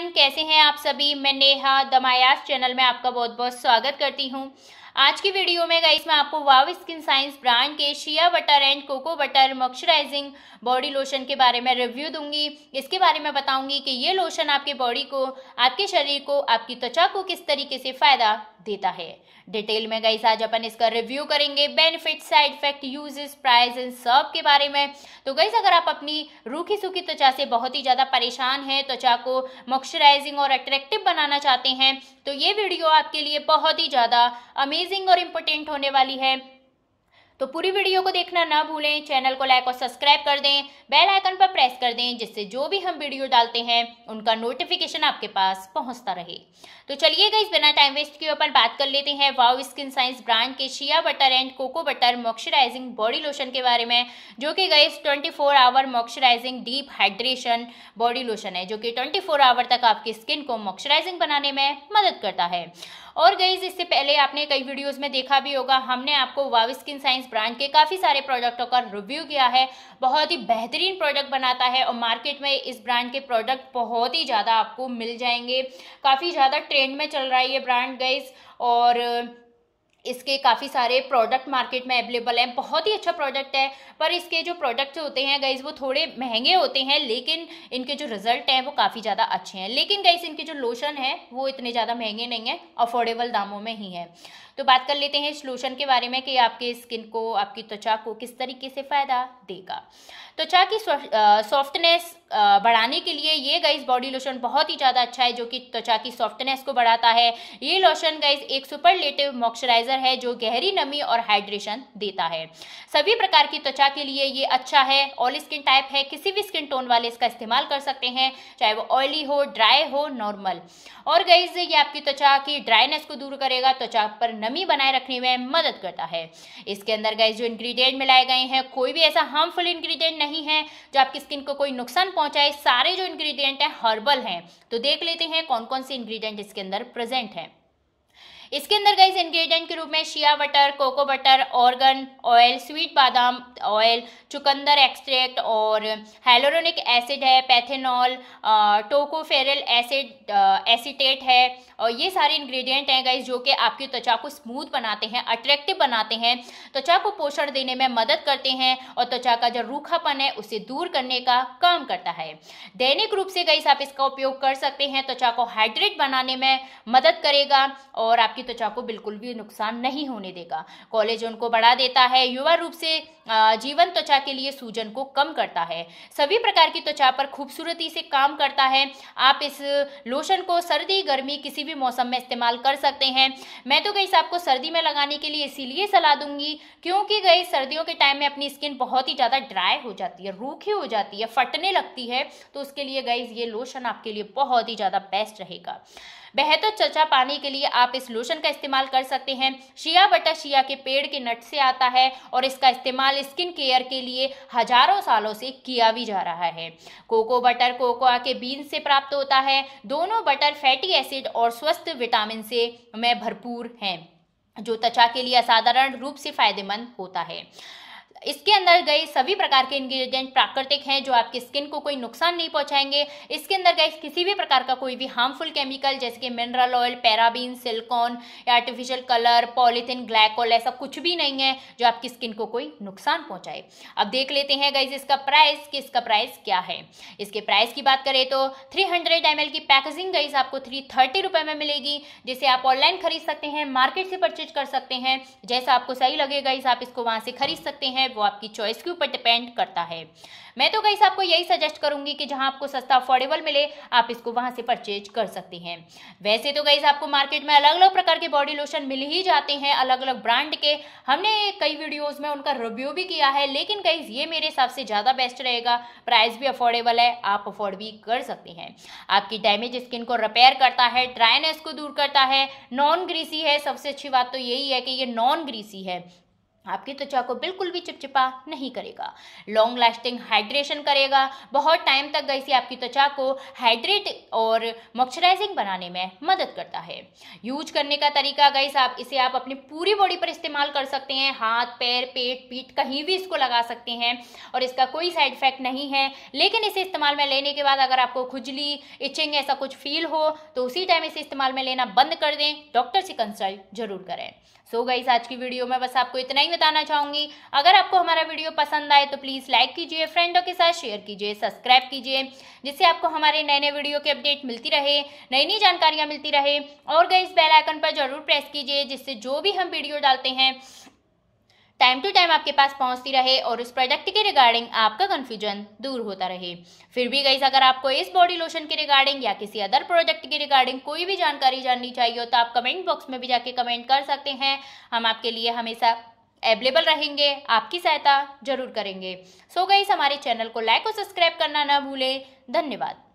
everyone कैसे हैं आप सभी मैं नेहा दमायास चैनल में आपका बहुत बहुत स्वागत करती हूं आज की वीडियो में गई मैं आपको वाव स्किन साइंस ब्रांड के shea butter and cocoa butter moisturising body lotion के बारे में रिव्यू दूंगी इसके बारे में बताऊंगी कि ये लोशन आपके बॉडी को आपके शरीर को आपकी त्वचा को किस तरीके से फ़ायदा देता है डिटेल में गई आज अपन इसका रिव्यू करेंगे benefit side effect uses price इन सब के बारे में तो गई अगर आप अपनी रूखी सूखी त्वचा से बहुत ही ज़्यादा परेशान हैं त्वचा को मॉइस्चराइजिंग और अट्रैक्टिव बनाना चाहते हैं तो ये वीडियो आपके लिए बहुत ही ज़्यादा अमेजिंग और इम्पोर्टेंट होने वाली है तो पूरी वीडियो को देखना ना भूलें चैनल को लाइक और सब्सक्राइब कर दें बेल आइकन पर प्रेस कर दें जिससे जो भी हम वीडियो डालते हैं उनका नोटिफिकेशन आपके पास पहुंचता रहे तो चलिए गई बिना टाइम वेस्ट किए अपन बात कर लेते हैं वाव स्किन साइंस ब्रांड के shea butter and cocoa butter moisturising body lotion के बारे में जो कि गई twenty hour moisturising deep hydration body lotion है जो कि ट्वेंटी आवर तक आपकी स्किन को मॉइस्चराइजिंग बनाने में मदद करता है और गईज इससे पहले आपने कई वीडियोस में देखा भी होगा हमने आपको वावी स्किन साइंस ब्रांड के काफ़ी सारे प्रोडक्टों का रिव्यू किया है बहुत ही बेहतरीन प्रोडक्ट बनाता है और मार्केट में इस ब्रांड के प्रोडक्ट बहुत ही ज़्यादा आपको मिल जाएंगे काफ़ी ज़्यादा ट्रेंड में चल रहा है ये ब्रांड गईज और इसके काफ़ी सारे प्रोडक्ट मार्केट में अवेलेबल हैं बहुत ही अच्छा प्रोडक्ट है पर इसके जो प्रोडक्ट्स होते हैं गाइज़ वो थोड़े महंगे होते हैं लेकिन इनके जो रिजल्ट हैं वो काफ़ी ज़्यादा अच्छे हैं लेकिन गाइज़ इनके जो लोशन है वो इतने ज़्यादा महंगे नहीं हैं अफोर्डेबल दामों में ही हैं तो बात कर लेते हैं इस लोशन के बारे में कि आपके स्किन को आपकी त्वचा को किस तरीके से फ़ायदा देगा त्वचा की सॉफ्टनेस बढ़ाने के लिए ये गाइस बॉडी लोशन बहुत ही ज़्यादा अच्छा है जो कि त्वचा की सॉफ्टनेस को बढ़ाता है ये लोशन गाइज एक सुपर लेटिव मॉइस्चराइजर मॉइस्चराइजर है जो गहरी नमी और हाइड्रेशन देता है सभी प्रकार की त्वचा के लिए ये अच्छा है ऑल स्किन टाइप है किसी भी स्किन टोन वाले इसका इस्तेमाल कर सकते हैं चाहे वो ऑयली हो ड्राई हो नॉर्मल और गईज ये आपकी त्वचा की ड्राइनेस को दूर करेगा त्वचा पर नमी बनाए रखने में मदद करता है इसके अंदर गईज जो इंग्रेडिएंट मिलाए गए हैं कोई भी ऐसा हार्मफुल इंग्रेडिएंट नहीं है जो आपकी स्किन को कोई नुकसान पहुंचाए सारे जो इंग्रेडिएंट हैं हर्बल हैं तो देख लेते हैं कौन कौन से इंग्रेडिएंट इसके अंदर प्रेजेंट हैं इसके अंदर गाइज इंग्रेडिएंट रूप में shea butter cocoa butter argan oil sweet बादाम ऑयल चुकंदर एक्सट्रैक्ट और हेलोरोनिक एसिड है पैथेनॉल टोकोफेरल एसिड एसिटेट है और ये सारे इंग्रेडिएंट हैं गाइज जो कि आपकी त्वचा को स्मूथ बनाते हैं अट्रैक्टिव बनाते हैं त्वचा को पोषण देने में मदद करते हैं और त्वचा का जो रूखापन है उसे दूर करने का काम करता है दैनिक रूप से गाइस आप इसका उपयोग कर सकते हैं त्वचा को हाइड्रेट बनाने में मदद करेगा और आपकी त्वचा को बिल्कुल भी नुकसान नुकसान नहीं होने देगा कॉलेज उनको बढ़ा देता है युवा रूप से जीवन त्वचा के लिए सूजन को कम करता है सभी प्रकार की त्वचा पर खूबसूरती से काम करता है आप इस लोशन को सर्दी गर्मी किसी भी मौसम में इस्तेमाल कर सकते हैं मैं तो गई आपको सर्दी में लगाने के लिए इसीलिए सलाह दूंगी क्योंकि गई सर्दियों के टाइम में अपनी स्किन बहुत ही ज़्यादा ड्राई हो जाती है रूखी हो जाती है फटने लगती है तो उसके लिए गई ये लोशन आपके लिए बहुत ही ज़्यादा बेस्ट रहेगा बेहतर चर्चा पाने के लिए आप इस लोशन का इस्तेमाल कर सकते हैं शिया बटा शिया के पेड़ के नट से आता है और इसका इस्तेमाल स्किन केयर के लिए हजारों सालों से किया भी जा रहा है कोको बटर कोकोआ के बीन से प्राप्त होता है दोनों बटर फैटी एसिड और स्वस्थ विटामिन से में भरपूर हैं जो त्वचा के लिए असाधारण रूप से फायदेमंद होता है इसके अंदर गए सभी प्रकार के इंग्रेडिएंट प्राकृतिक हैं जो आपकी स्किन को कोई नुकसान नहीं पहुंचाएंगे इसके अंदर गए किसी भी प्रकार का कोई भी हार्मफुल केमिकल जैसे कि मिनरल ऑयल पैराबीन सिलिकॉन या आर्टिफिशियल कलर पॉलीथिन ग्लाइकोल ऐसा कुछ भी नहीं है जो आपकी स्किन को कोई नुकसान पहुंचाए अब देख लेते हैं गाइज इसका प्राइस कि इसका प्राइस क्या है इसके प्राइस की बात करें तो थ्री हंड्रेड की पैकेजिंग गाइज आपको थ्री थर्टी रुपये में मिलेगी जिसे आप ऑनलाइन खरीद सकते हैं मार्केट से परचेज कर सकते हैं जैसा आपको सही लगेगा इस आप इसको वहाँ से खरीद सकते हैं है वो आपकी चॉइस के ऊपर डिपेंड करता है मैं तो कहीं आपको यही सजेस्ट करूंगी कि जहां आपको सस्ता अफोर्डेबल मिले आप इसको वहां से परचेज कर सकते हैं वैसे तो कहीं आपको मार्केट में अलग अलग प्रकार के बॉडी लोशन मिल ही जाते हैं अलग अलग ब्रांड के हमने कई वीडियोस में उनका रिव्यू भी किया है लेकिन कहीं ये मेरे हिसाब से ज़्यादा बेस्ट रहेगा प्राइस भी अफोर्डेबल है आप अफोर्ड भी कर सकते हैं आपकी डैमेज स्किन को रिपेयर करता है ड्राइनेस को दूर करता है नॉन ग्रीसी है सबसे अच्छी बात तो यही है कि ये नॉन ग्रीसी है आपकी त्वचा को बिल्कुल भी चिपचिपा नहीं करेगा लॉन्ग लास्टिंग हाइड्रेशन करेगा बहुत टाइम तक गैसी आपकी त्वचा को हाइड्रेट और मॉइस्चराइजिंग बनाने में मदद करता है यूज करने का तरीका गैस आप इसे आप अपनी पूरी बॉडी पर इस्तेमाल कर सकते हैं हाथ पैर पेट पीठ कहीं भी इसको लगा सकते हैं और इसका कोई साइड इफेक्ट नहीं है लेकिन इसे इस्तेमाल में लेने के बाद अगर आपको खुजली इचिंग ऐसा कुछ फील हो तो उसी टाइम इसे इस्तेमाल में लेना बंद कर दें डॉक्टर से कंसल्ट जरूर करें सो so गई आज की वीडियो में बस आपको इतना ही बताना चाहूंगी अगर आपको हमारा वीडियो पसंद आए तो प्लीज़ लाइक कीजिए फ्रेंडों के साथ शेयर कीजिए सब्सक्राइब कीजिए जिससे आपको हमारे नए नए वीडियो की अपडेट मिलती रहे नई नई जानकारियां मिलती रहे और गए इस बेलाइकन पर जरूर प्रेस कीजिए जिससे जो भी हम वीडियो डालते हैं टाइम टू टाइम आपके पास पहुंचती रहे और उस प्रोडक्ट के रिगार्डिंग आपका कन्फ्यूजन दूर होता रहे फिर भी गई अगर आपको इस बॉडी लोशन के रिगार्डिंग या किसी अदर प्रोडक्ट के रिगार्डिंग कोई भी जानकारी जाननी चाहिए हो तो आप कमेंट बॉक्स में भी जाके कमेंट कर सकते हैं हम आपके लिए हमेशा एवेलेबल रहेंगे आपकी सहायता जरूर करेंगे सो गई हमारे चैनल को लाइक और सब्सक्राइब करना ना भूलें धन्यवाद